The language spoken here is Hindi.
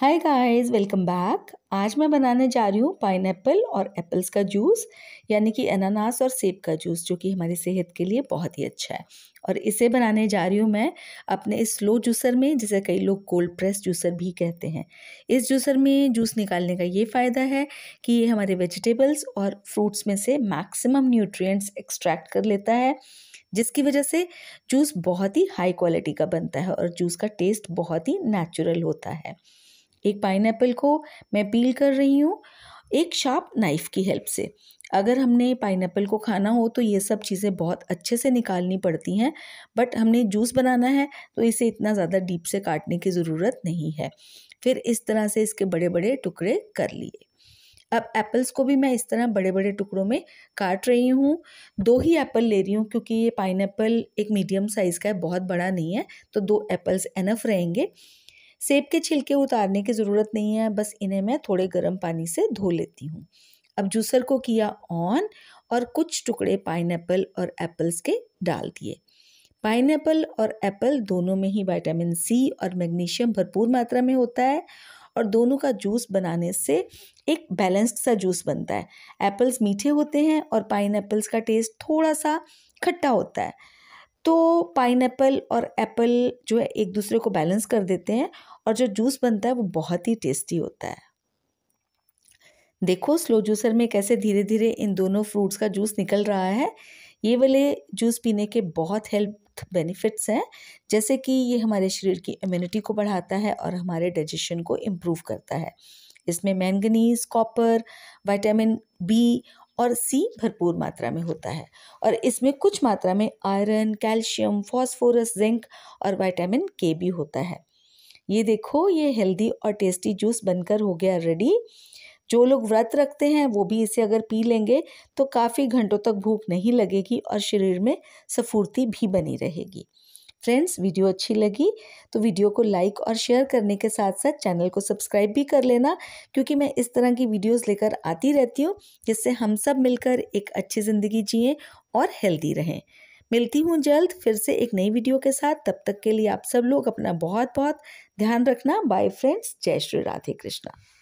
हाय गाइस वेलकम बैक आज मैं बनाने जा रही हूँ पाइन और एप्पल्स का जूस यानी कि अनानास और सेब का जूस जो कि हमारी सेहत के लिए बहुत ही अच्छा है और इसे बनाने जा रही हूँ मैं अपने इस स्लो जूसर में जिसे कई लोग कोल्ड प्रेस जूसर भी कहते हैं इस जूसर में जूस निकालने का ये फ़ायदा है कि ये हमारे वेजिटेबल्स और फ्रूट्स में से मैक्सिमम न्यूट्रिएंट्स एक्सट्रैक्ट कर लेता है जिसकी वजह से जूस बहुत ही हाई क्वालिटी का बनता है और जूस का टेस्ट बहुत ही नेचुरल होता है एक पाइन को मैं पील कर रही हूँ एक शार्प नाइफ़ की हेल्प से अगर हमने पाइन को खाना हो तो ये सब चीज़ें बहुत अच्छे से निकालनी पड़ती हैं बट हमने जूस बनाना है तो इसे इतना ज़्यादा डीप से काटने की ज़रूरत नहीं है फिर इस तरह से इसके बड़े बड़े टुकड़े कर लिए अब एप्पल्स को भी मैं इस तरह बड़े बड़े टुकड़ों में काट रही हूँ दो ही एप्पल ले रही हूँ क्योंकि ये पाइन एक मीडियम साइज़ का है बहुत बड़ा नहीं है तो दो एप्पल्स एनफ रहेंगे सेब के छिलके उतारने की ज़रूरत नहीं है बस इन्हें मैं थोड़े गर्म पानी से धो लेती हूँ अब जूसर को किया ऑन और कुछ टुकड़े पाइन और एप्पल्स के डाल दिए पाइन और एप्पल दोनों में ही विटामिन सी और मैग्नीशियम भरपूर मात्रा में होता है और दोनों का जूस बनाने से एक बैलेंस्ड सा जूस बनता है एप्पल्स मीठे होते हैं और पाइन का टेस्ट थोड़ा सा खट्टा होता है तो पाइन और एप्पल जो है एक दूसरे को बैलेंस कर देते हैं और जो जूस बनता है वो बहुत ही टेस्टी होता है देखो स्लो जूसर में कैसे धीरे धीरे इन दोनों फ्रूट्स का जूस निकल रहा है ये वाले जूस पीने के बहुत हेल्थ बेनिफिट्स हैं जैसे कि ये हमारे शरीर की इम्यूनिटी को बढ़ाता है और हमारे डाइजेशन को इम्प्रूव करता है इसमें मैंगनीज कॉपर वाइटामिन बी और सी भरपूर मात्रा में होता है और इसमें कुछ मात्रा में आयरन कैल्शियम फॉस्फोरस जिंक और विटामिन के भी होता है ये देखो ये हेल्दी और टेस्टी जूस बनकर हो गया रेडी जो लोग व्रत रखते हैं वो भी इसे अगर पी लेंगे तो काफ़ी घंटों तक भूख नहीं लगेगी और शरीर में स्फूर्ति भी बनी रहेगी फ्रेंड्स वीडियो अच्छी लगी तो वीडियो को लाइक और शेयर करने के साथ साथ चैनल को सब्सक्राइब भी कर लेना क्योंकि मैं इस तरह की वीडियोस लेकर आती रहती हूँ जिससे हम सब मिलकर एक अच्छी ज़िंदगी जिए और हेल्दी रहें मिलती हूँ जल्द फिर से एक नई वीडियो के साथ तब तक के लिए आप सब लोग अपना बहुत बहुत ध्यान रखना बाय फ्रेंड्स जय श्री राधे कृष्णा